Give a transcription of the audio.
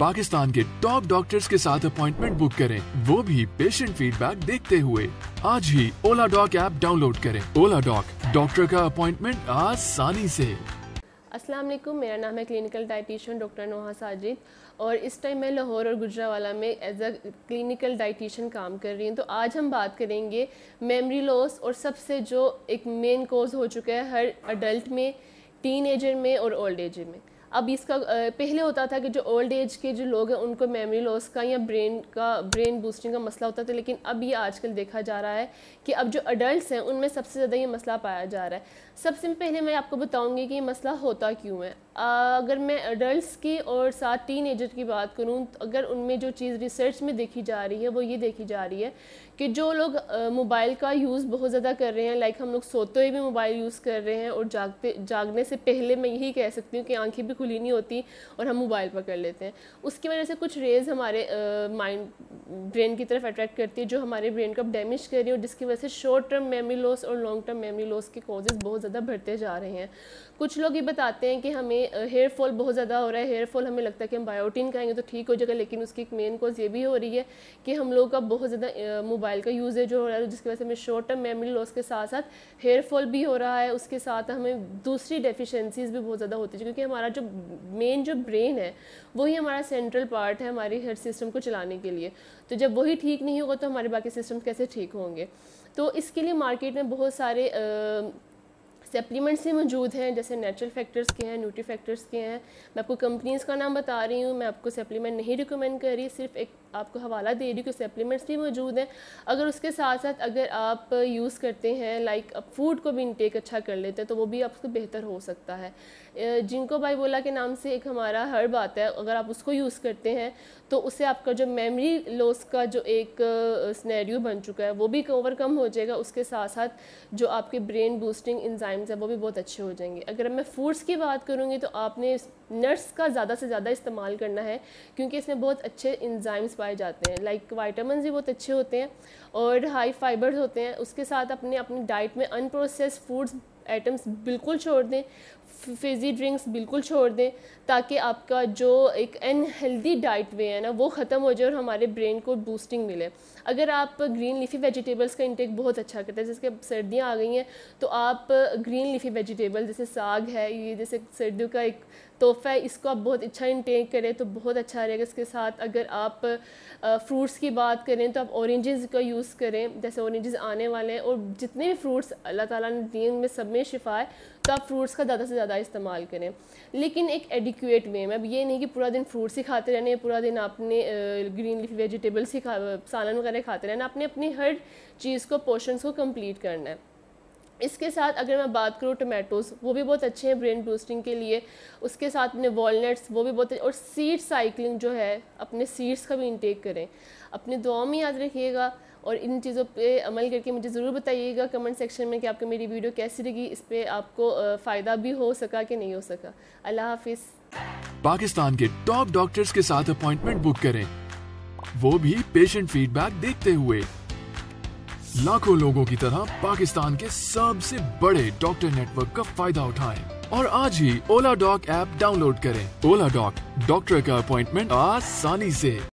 पाकिस्तान के top doctors के साथ अपॉइंटमेंट बुक करें वो भी पेशेंट फीडबैक देखते हुए आज ही ओला डॉक ऐप डाउनलोड करें ओला डॉक डॉक्टर का अपॉइंटमेंट आसानी से अस्सलाम वालेकुम मेरा नाम है clinical dietitian doctor Noha Sajid और इस टाइम मैं लाहौर और गुजरावाला में एज अ क्लिनिकल डाइटिशियन काम कर रही हूँ तो आज हम बात करेंगे मेमोरी लॉस और सबसे जो एक मेन कॉज हो चुका है हर अडल्ट में टीन एजर में और ओल्ड एजर में अब इसका पहले होता था कि जो ओल्ड एज के जो लोग हैं उनको मेमोरी लॉस का या ब्रेन का ब्रेन बूस्टिंग का मसला होता था लेकिन अब ये आजकल देखा जा रहा है कि अब जो अडल्ट हैं उनमें सबसे ज़्यादा ये मसला पाया जा रहा है सबसे पहले मैं आपको बताऊँगी कि ये मसला होता क्यों है अगर मैं अडल्ट की और साथ टीन एजर की बात करूँ तो अगर उनमें जो चीज़ रिसर्च में देखी जा रही है वो ये देखी जा रही है कि जो लोग मोबाइल का यूज़ बहुत ज़्यादा कर रहे हैं लाइक हम लोग सोते हुए भी मोबाइल यूज़ कर रहे हैं और जागते जागने से पहले मैं यही कह सकती हूँ कि आँखें भी खुली नहीं होती और हम मोबाइल पर कर लेते हैं उसकी वजह से कुछ रेज़ हमारे माइंड ब्रेन की तरफ अट्रैक्ट करती है जो हमारे ब्रेन को डैमेज कर रही है और जिसकी वजह से शॉर्ट टर्म मेमोरी लॉस और लॉन्ग टर्म मेमोरी लॉस के कॉजेज़ बहुत ज़्यादा बढ़ते जा रहे हैं कुछ लोग ये बताते हैं कि हमें हेयर फॉल बहुत ज़्यादा हो रहा है हेयर फॉल हमें लगता है कि हम बायोटिन खाएंगे तो ठीक हो जाएगा लेकिन उसकी एक मेन कॉज ये भी हो रही है कि हम लोगों का बहुत ज़्यादा मोबाइल का जो हो रहा है जिसकी वजह से हमें शॉर्ट टर्म मेमोरी लॉस के साथ साथ हेयर फॉल भी हो रहा है उसके साथ हमें दूसरी डेफिशेंसीज़ भी बहुत ज़्यादा होती है क्योंकि हमारा जो मेन जो ब्रेन है वही हमारा सेंट्रल पार्ट है हमारे हर सिस्टम को चलाने के लिए तो जब वही ठीक नहीं होगा तो हमारे बाकी सिस्टम कैसे ठीक होंगे तो इसके लिए मार्केट में बहुत सारे आ, सप्लीमेंट्स भी मौजूद हैं जैसे नेचुरल फैक्टर्स के हैं न्यूट्री फैक्टर्स के हैं मैं आपको कंपनीज़ का नाम बता रही हूँ मैं आपको सप्लीमेंट नहीं रिकमेंड कर रही सिर्फ एक आपको हवाला दे रही हूँ कि सप्लीमेंट्स भी मौजूद हैं अगर उसके साथ साथ अगर आप यूज़ करते हैं लाइक आप फूड को भी इनटेक अच्छा कर लेते हैं तो वो भी आपको बेहतर हो सकता है जिनको बोला के नाम से एक हमारा हर्ब आता है अगर आप उसको यूज़ करते हैं तो उससे आपका जो मेमरी लॉस का जो एक स्नैरियो बन चुका है वो भी ओवरकम हो जाएगा उसके साथ साथ जो आपके ब्रेन बूस्टिंग इन्जाइम ब्रांड्स हैं वो भी बहुत अच्छे हो जाएंगे अगर मैं फूड्स की बात करूँगी तो आपने नट्स का ज़्यादा से ज़्यादा इस्तेमाल करना है क्योंकि इसमें बहुत अच्छे इंजाइम्स पाए जाते हैं लाइक वाइटामिन भी बहुत अच्छे होते हैं और हाई फाइबर्स होते हैं उसके साथ अपने अपनी डाइट में अनप्रोसेस फूड्स आइटम्स बिल्कुल छोड़ दें फिजी ड्रिंक्स बिल्कुल छोड़ दें ताकि आपका जो एक अनहेल्दी डाइट वे है ना वो ख़त्म हो जाए और हमारे ब्रेन को बूस्टिंग मिले अगर आप ग्रीन लीफी वेजिटेबल्स का इंटेक बहुत अच्छा करते हैं जैसे सर्दियाँ आ गई हैं तो आप ग्रीन लीफी वेजिटेबल जैसे साग है ये जैसे सर्दियों का एक तोहफ़ा है इसको आप बहुत अच्छा इंटेक करें तो बहुत अच्छा रहेगा इसके साथ अगर आप फ्रूट्स की बात करें तो आप औरेंजेस का यूज़ करें जैसे औरेंजेस आने वाले हैं और जितने भी फ्रूट्स अल्लाह ताला ने दिए उनमें सब में शिफा है तो आप फ्रूट्स का ज़्यादा से ज़्यादा इस्तेमाल करें लेकिन एक एडिक्यूट वे में अब ये नहीं कि पूरा दिन फ्रूट्स ही खाते रहने पूरा दिन आपने ग्रीन लीफ वेजिटेबल्स ही खा सालन वगैरह खाते रहना आपने अपनी हर चीज़ को पोर्शंस को कम्प्लीट करना है इसके साथ अगर मैं बात करूँ टोमेटोज़ वो भी बहुत अच्छे हैं ब्रेन बूस्टिंग के लिए उसके साथ अपने वॉलट्स वो भी बहुत और सीड साइकिलिंग जो है अपने सीड्स का भी इनटेक करें अपने दुआ में याद रखिएगा और इन चीज़ों पे अमल करके मुझे ज़रूर बताइएगा कमेंट सेक्शन में कि आपको मेरी वीडियो कैसी लगी इस पर आपको फ़ायदा भी हो सका कि नहीं हो सका अल्लाह हाफिज़ पाकिस्तान के टॉप डॉक्टर्स के साथ अपॉइंटमेंट बुक करें वो भी पेशेंट फीडबैक देखते हुए लाखों लोगों की तरह पाकिस्तान के सबसे बड़े डॉक्टर नेटवर्क का फायदा उठाएं और आज ही ओला डॉक ऐप डाउनलोड करें ओला डॉक डॉक्टर का अपॉइंटमेंट आसानी से